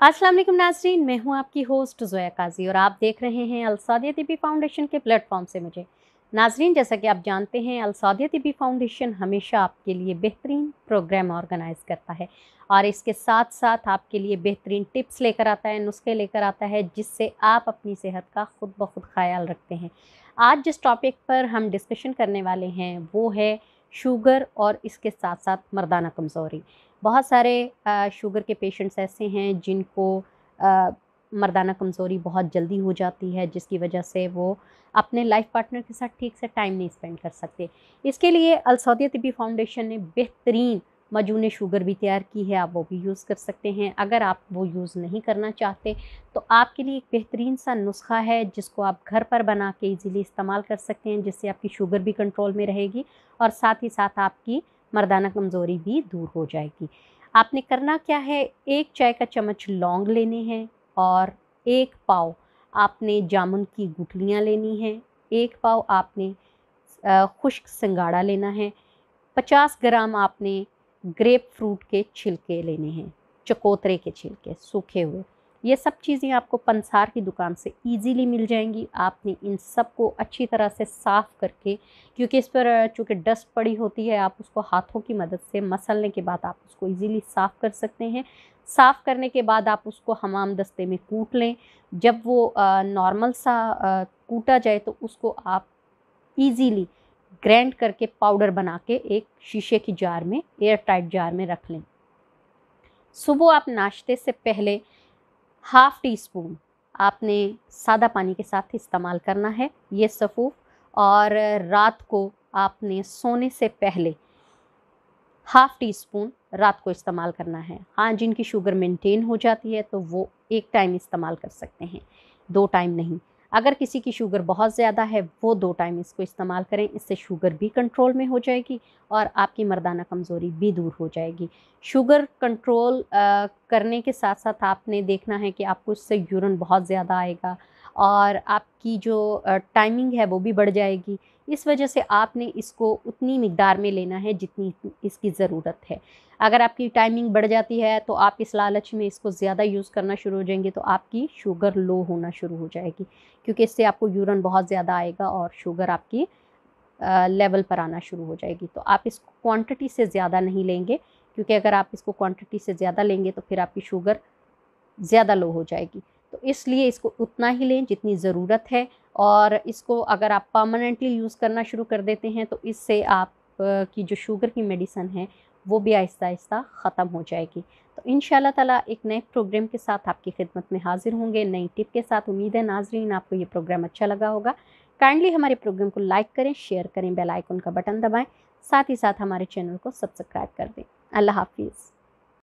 अस्सलाम वालेकुम नाजरीन मैं हूं आपकी होस्ट जोया काजी और आप देख रहे हैं अलसादिया तिबी फाउंडेशन के प्लेटफॉर्म से मुझे नाजरीन जैसा कि आप जानते हैं अलसादिया तिबी फाउंडेशन हमेशा आपके लिए बेहतरीन प्रोग्राम ऑर्गेनाइज़ करता है और इसके साथ साथ आपके लिए बेहतरीन टिप्स लेकर आता है नुस्खे लेकर आता है जिससे आप अपनी सेहत का खुद ब खुद ख्याल रखते हैं आज जिस टॉपिक पर हम डिस्कशन करने वाले हैं वो है शुगर और इसके साथ साथ मर्दाना कमज़ोरी बहुत सारे शुगर के पेशेंट्स ऐसे हैं जिनको मर्दाना कमज़ोरी बहुत जल्दी हो जाती है जिसकी वजह से वो अपने लाइफ पार्टनर के साथ ठीक से टाइम नहीं स्पेंड कर सकते इसके लिए अलसौदिया तबी फाउंडेशन ने बेहतरीन मजून शुगर भी तैयार की है आप वो भी यूज़ कर सकते हैं अगर आप वो यूज़ नहीं करना चाहते तो आपके लिए एक बेहतरीन सा नुस्खा है जिसको आप घर पर बना के इजीली इस्तेमाल कर सकते हैं जिससे आपकी शुगर भी कंट्रोल में रहेगी और साथ ही साथ आपकी मर्दाना कमज़ोरी भी दूर हो जाएगी आपने करना क्या है एक चाय का चम्मच लौंग लेने हैं और एक पाव आपने जामुन की गुठलियाँ लेनी हैं एक पाव आपने खुश्क सिंगाड़ा लेना है 50 ग्राम आपने ग्रेप फ्रूट के छिलके लेने हैं चकोतरे के छिलके सूखे हुए ये सब चीज़ें आपको पंसार की दुकान से इजीली मिल जाएंगी आपने इन सब को अच्छी तरह से साफ़ करके क्योंकि इस पर चूँकि डस्ट पड़ी होती है आप उसको हाथों की मदद से मसलने के बाद आप उसको इजीली साफ़ कर सकते हैं साफ़ करने के बाद आप उसको हमाम दस्ते में कूट लें जब वो नॉर्मल सा कूटा जाए तो उसको आप ईज़िली ग्रैंड करके पाउडर बना के एक शीशे की जार में एयर टाइट जार में रख लें सुबह आप नाश्ते से पहले हाफ टी स्पून आपने सादा पानी के साथ इस्तेमाल करना है ये सफ़ूफ और रात को आपने सोने से पहले हाफ़ टी स्पून रात को इस्तेमाल करना है हाँ जिनकी शुगर मेंटेन हो जाती है तो वो एक टाइम इस्तेमाल कर सकते हैं दो टाइम नहीं अगर किसी की शुगर बहुत ज़्यादा है वो दो टाइम इसको इस्तेमाल करें इससे शुगर भी कंट्रोल में हो जाएगी और आपकी मर्दाना कमज़ोरी भी दूर हो जाएगी शुगर कंट्रोल आ, करने के साथ साथ आपने देखना है कि आपको इससे यूरन बहुत ज़्यादा आएगा और आपकी जो टाइमिंग है वो भी बढ़ जाएगी इस वजह से आपने इसको उतनी मकदार में लेना है जितनी इसकी ज़रूरत है अगर आपकी टाइमिंग बढ़ जाती है तो आप इस लालच में इसको ज़्यादा यूज़ करना शुरू हो जाएंगे तो आपकी शुगर लो होना शुरू हो जाएगी क्योंकि इससे आपको यूरन बहुत ज़्यादा आएगा और शुगर आपकी लेवल पर आना शुरू हो जाएगी तो आप इस क्वांटिटी से ज़्यादा नहीं लेंगे क्योंकि अगर आप इसको क्वांटिटी से ज़्यादा लेंगे तो फिर आपकी शुगर ज़्यादा लो हो जाएगी तो इसलिए इसको उतना ही लें जितनी ज़रूरत है और इसको अगर आप परमानेंटली यूज़ करना शुरू कर देते हैं तो इससे आप की जो शुगर की मेडिसन है वो भी आहिस्ता आहिस्ता ख़त्म हो जाएगी तो इन ताला एक नए प्रोग्राम के साथ आपकी खिदमत में हाजिर होंगे नई टिप के साथ उम्मीद है नाजरीन आपको ये प्रोग्राम अच्छा लगा होगा काइंडली हमारे प्रोग्राम को लाइक करें शेयर करें बेल आइकन का बटन दबाएं साथ ही साथ हमारे चैनल को सब्सक्राइब कर दें अल्लाह हाफिज़